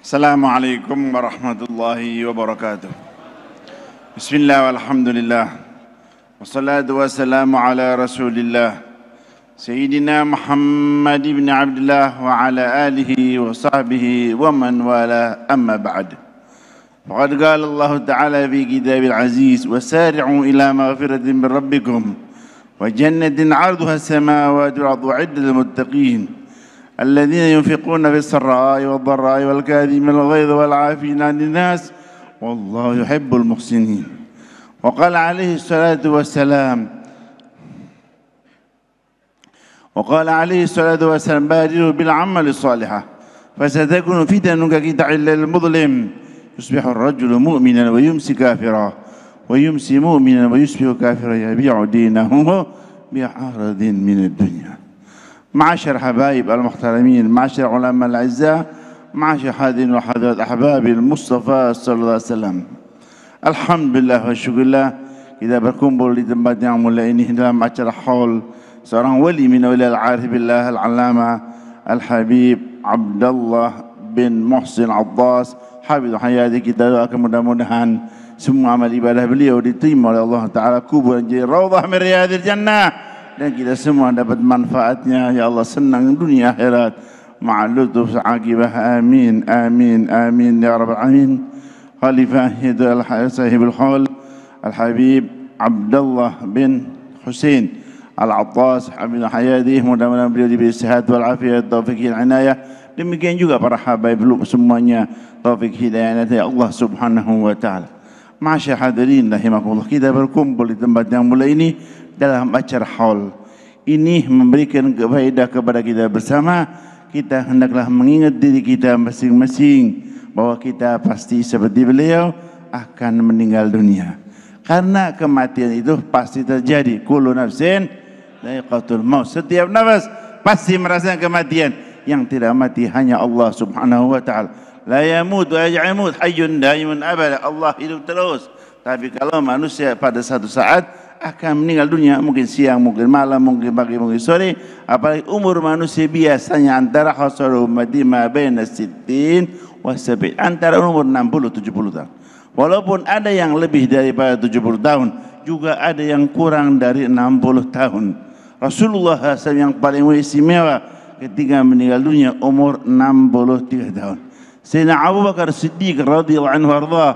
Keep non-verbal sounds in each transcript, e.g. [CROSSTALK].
السلام عليكم ورحمة الله وبركاته بسم الله والحمد لله والصلاة والسلام على رسول الله سيدنا محمد بن عبد الله وعلى آله وصحبه ومن والاه أما بعد وقد قال الله تعالى في كتاب العزيز وسارعوا إلى مغفرة من ربكم وجنة عرضها السماوات والأرض عدة للمتقين الذين ينفقون في السراء والضراء والكاذبين الغيظ والعافين عن الناس والله يحب المحسنين وقال عليه الصلاة والسلام وقال عليه الصلاة والسلام بادروا بالعمل الصالحة فستكون فتنك كدع المظلم يصبح الرجل مؤمنا ويمسي كافرا ويمسي مؤمنا ويصبح كافرا يبيع دينه [LAUGHS] بعرض من الدنيا معاشر حبايب المحترمين معاشر علماء الاعزاء معاشر حاضرين وحاضرات أحباب المصطفى صلى الله عليه وسلم الحمد لله والشكر لله اذا بكم بولد بعد يوم لاني هنا معشر حول صار ولي من ولي العارف بالله العلامه الحبيب عبد الله بن محسن عباس حبيب حياتي كتابك مدهان ثم عمل عباده بليه تيمة الله تعالى كوبو جي روضه من رياض الجنه dan kita semua dapat manfaatnya ya Allah senang dunia akhirat ma'alutuf sa'akibah amin amin amin ya rabbal alamin khalifah hidal sahibul khol al-habib Abdullah bin Husin Al-Attas Abdul Hayadi mudah-mudahan beliau diberi sehat wal afiat taufik inayah demikian juga para habaib semuanya taufik hidayah ya Allah subhanahu wa taala Masya hadirin rahimahullah kita berkumpul di tempat yang mulia ini dalam acara haul. Ini memberikan kebaikan kepada kita bersama. Kita hendaklah mengingat diri kita masing-masing bahwa kita pasti seperti beliau akan meninggal dunia. Karena kematian itu pasti terjadi. Kullu nafsin laiqatul maut. Setiap nafas pasti merasakan kematian. Yang tidak mati hanya Allah Subhanahu wa taala la yamut wa ya'mut hayyun daimun abada. Allah hidup terus. Tapi kalau manusia pada satu saat akan meninggal dunia, mungkin siang, mungkin malam, mungkin pagi, mungkin sore. Apalagi umur manusia biasanya antara hasar ummati ma baina sittin wa sab'in, antara umur 60 70 tahun. Walaupun ada yang lebih daripada 70 tahun, juga ada yang kurang dari 60 tahun. Rasulullah SAW yang paling istimewa ketika meninggal dunia umur 63 tahun. Sayyidina Abu Bakar Siddiq radhiyallahu anhu arda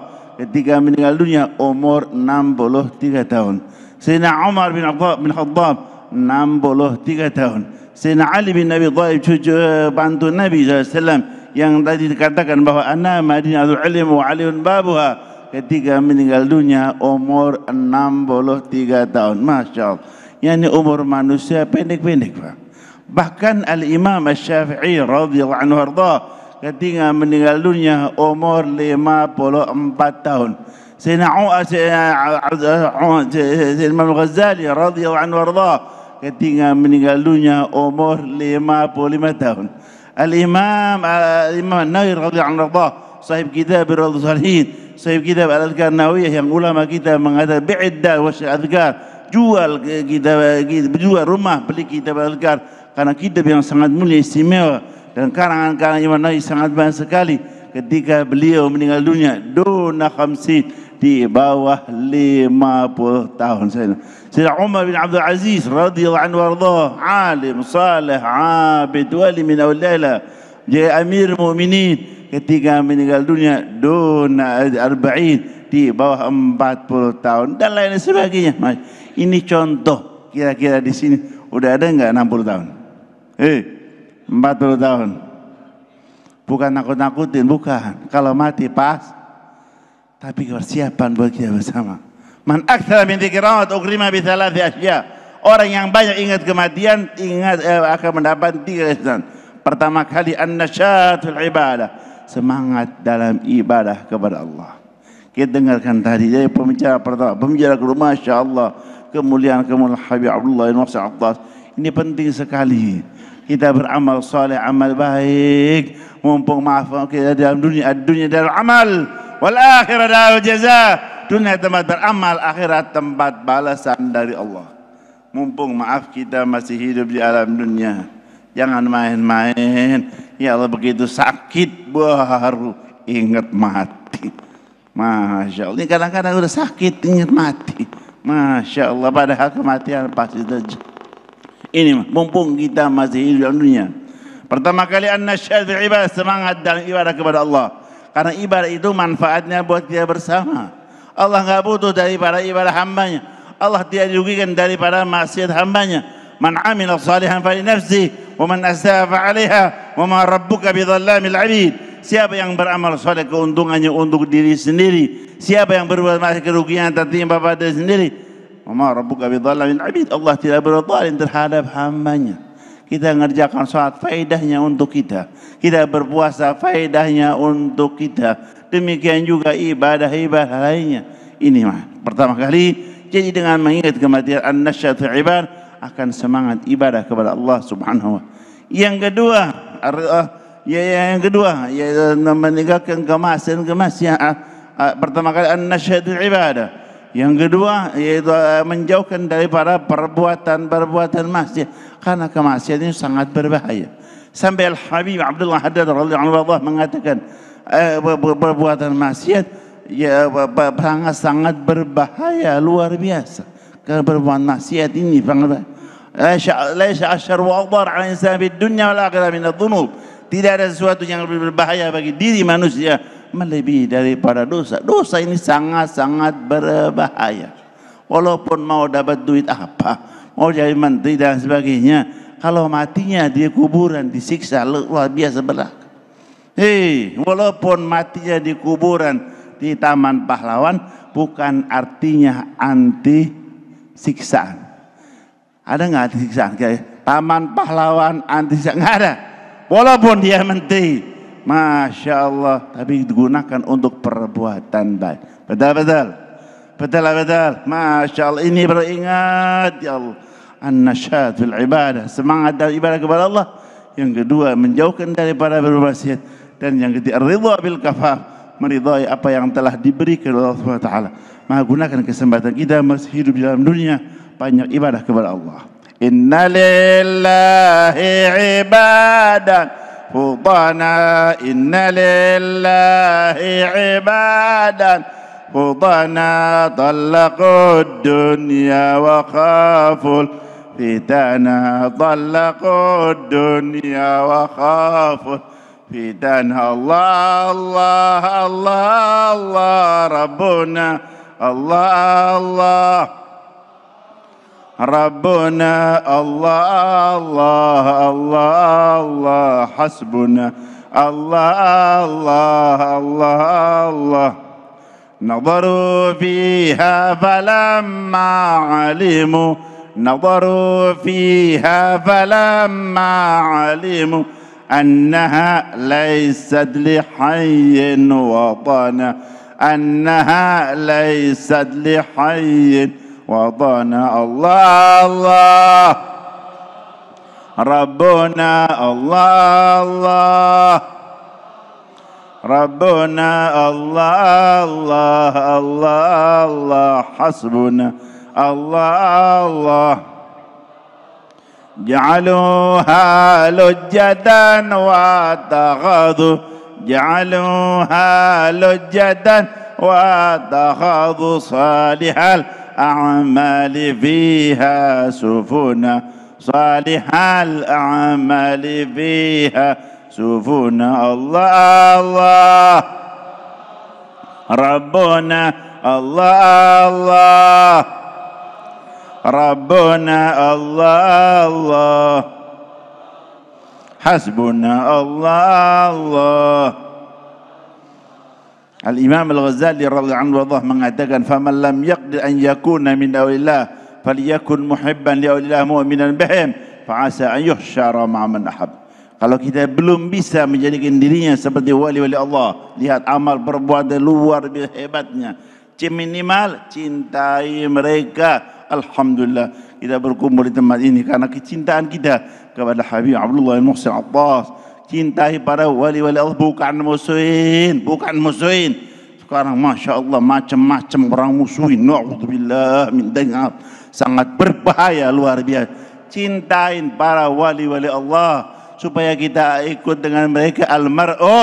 ketika meninggal dunia umur 63 tahun. Sayyidina Umar bin Khattab bin Khattab 63 tahun. Sayyidina Ali bin Abi Thalib cucu eh, bantu Nabi SAW yang tadi dikatakan bahwa ana madinatul ilm wa aliun babuha ketika meninggal dunia umur 63 tahun. Masyaallah. ini umur manusia pendek-pendek, Bahkan Al Imam Al syafii radhiyallahu anhu radha ketika meninggal dunia umur 54 tahun. Sayyidina Umar Sayyidina Ghazali radhiyallahu anhu warda ketika meninggal dunia umur 55 tahun. Al-Imam Imam Nawawi radhiyallahu anhu warda sahib kitab Riyadhus Salihin, sahib kitab Al-Adhkar yang ulama kita mengada bi'idda wa syadhkar jual kita jual rumah beli kita al karena kita yang sangat mulia istimewa dan karangan-karangan Imam Nawawi sangat banyak sekali ketika beliau meninggal dunia dunia khamsin di bawah 50 tahun saya. Sayyidina Umar bin Abdul Aziz radhiyallahu anhu warda alim saleh abid wali min awlala jadi amir mu'minin ketika meninggal dunia dunia 40 di bawah 40 tahun dan lain sebagainya ini contoh kira-kira di sini udah ada enggak 60 tahun eh hey. 40 tahun. Bukan nakut-nakutin, bukan. Kalau mati pas, tapi persiapan buat kita bersama. Man aktsara min dzikrillah ukrima bi thalathi asya. Orang yang banyak ingat kematian ingat eh, akan mendapat tiga kesan. Pertama kali an-nasyatul ibadah, semangat dalam ibadah kepada Allah. Kita dengarkan tadi dari pembicara pertama, pembicara rumah masya Allah kemuliaan kemuliaan Habib Abdullah bin Musa Ini penting sekali kita beramal soleh amal baik, mumpung maaf kita dalam dunia, dunia dalam amal, wal akhirat dalam jaza. Dunia tempat beramal, akhirat tempat balasan dari Allah. Mumpung maaf kita masih hidup di alam dunia. Jangan main-main. Ya Allah begitu sakit baru ingat mati. Masya Allah. Ini kadang-kadang udah sakit ingat mati. Masya Allah. Padahal kematian pasti terjadi. Ini mumpung kita masih hidup dunia. Pertama kali an-nasyad ibadah semangat dalam ibadah kepada Allah. Karena ibadah itu manfaatnya buat kita bersama. Allah nggak butuh daripada ibadah hambanya. Allah tidak dirugikan daripada maksiat hambanya. Man amila salihan fali nafsi wa man asaa fa'alaiha wa ma rabbuka bidhallamil abid. Siapa yang beramal soleh keuntungannya untuk diri sendiri. Siapa yang berbuat maksiat kerugian tertimpa pada diri sendiri Mama rabbuka bidzalamin abid. Allah tidak berzalim terhadap hambanya. Kita ngerjakan sholat faedahnya untuk kita. Kita berpuasa faedahnya untuk kita. Demikian juga ibadah-ibadah lainnya. Ini mah pertama kali jadi dengan mengingat kematian an-nasyat ibadah akan semangat ibadah kepada Allah Subhanahu wa Yang kedua, ya, ya yang kedua, ya meninggalkan kemasian kemasian ah, ah, pertama kali an-nasyat ibadah yang kedua yaitu eh, menjauhkan daripada perbuatan-perbuatan maksiat karena kemaksiatan itu sangat berbahaya. Sampai Al Habib Abdullah Haddad radhiyallahu anhu mengatakan eh, perbuatan maksiat ya sangat sangat berbahaya luar biasa. Karena perbuatan maksiat ini sangat ليس أشر وأضر على الإنسان في tidak ada sesuatu yang lebih berbahaya bagi diri manusia melebihi daripada dosa. Dosa ini sangat-sangat berbahaya. Walaupun mau dapat duit apa, mau jadi menteri dan sebagainya, kalau matinya di kuburan disiksa luar biasa berat. Hei, walaupun matinya di kuburan di Taman Pahlawan bukan artinya anti siksaan. Ada nggak anti siksaan? Taman Pahlawan anti siksaan nggak ada. Walaupun dia menteri, Masya Allah. Tapi digunakan untuk perbuatan baik. Betul-betul. Betul-betul. Masya Allah. Ini beringat ya Allah. An-nasyad fil ibadah. Semangat dalam ibadah kepada Allah. Yang kedua, menjauhkan daripada bermaksiat. Dan yang ketiga, ridha bil kafaf. Meridhai apa yang telah diberi kepada Allah SWT. Maha gunakan kesempatan kita masih hidup di dalam dunia. Banyak ibadah kepada Allah. Inna lillahi ibadah. فضنا إن لله عبادا فضنا طلقوا الدنيا وخافوا فتنا طلقوا الدنيا وخافوا فتنا الله الله الله الله ربنا الله الله ربنا الله الله الله الله حسبنا الله الله الله الله نظروا فيها فلما علموا نظروا فيها فلما علموا أنها ليست لحي وطنا أنها ليست لحي وضعنا الله الله ربنا الله الله ربنا الله الله الله الله حسبنا الله الله جعلوها لجدا واتخذوا جعلوها لجدا واتخذوا صالحا الأعمال فيها سفنا صالح الأعمال فيها سفنا الله الله ربنا الله الله ربنا الله الله حسبنا الله الله Al-Imam Al-Ghazali radhiyallahu anhu mengatakan faman lam yaqdir an yakuna min awlillah falyakun muhibban li awlillah mu'minan bihim fa'asa an yuhsyara ma'a man ahab. Kalau kita belum bisa menjadikan dirinya seperti wali-wali Allah, lihat amal perbuatan luar biasa hebatnya. Minimal cintai mereka. Alhamdulillah kita berkumpul di tempat ini karena kecintaan kita kepada Habib Abdullah Al-Muhsin Abbas cintai para wali wali Allah bukan musuhin, bukan musuhin. Sekarang masya Allah macam-macam orang musuhin. Nauzubillah min dengar sangat berbahaya luar biasa. Cintain para wali wali Allah supaya kita ikut dengan mereka almar'u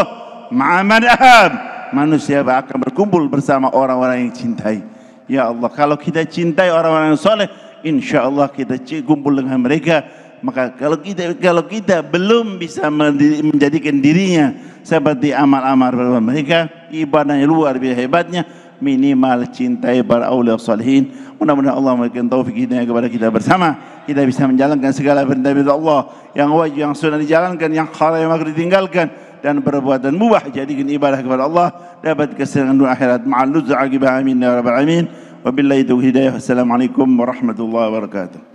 ma'aman ahab. Manusia akan berkumpul bersama orang-orang yang cintai. Ya Allah, kalau kita cintai orang-orang yang soleh, insya Allah kita kumpul dengan mereka maka kalau kita kalau kita belum bisa menjadikan dirinya seperti amal-amal mereka, ibadahnya luar biasa hebatnya, minimal cintai para awliya salihin. Mudah-mudahan Allah memberikan taufik hidayah kepada kita bersama. Kita bisa menjalankan segala perintah Allah yang wajib, yang sunnah dijalankan, yang haram yang harus ditinggalkan dan perbuatan mubah jadikan ibadah kepada Allah dapat kesenangan dunia akhirat ma'al nuz'a amin ya rabbal alamin wabillahi taufiq hidayah assalamualaikum warahmatullahi wabarakatuh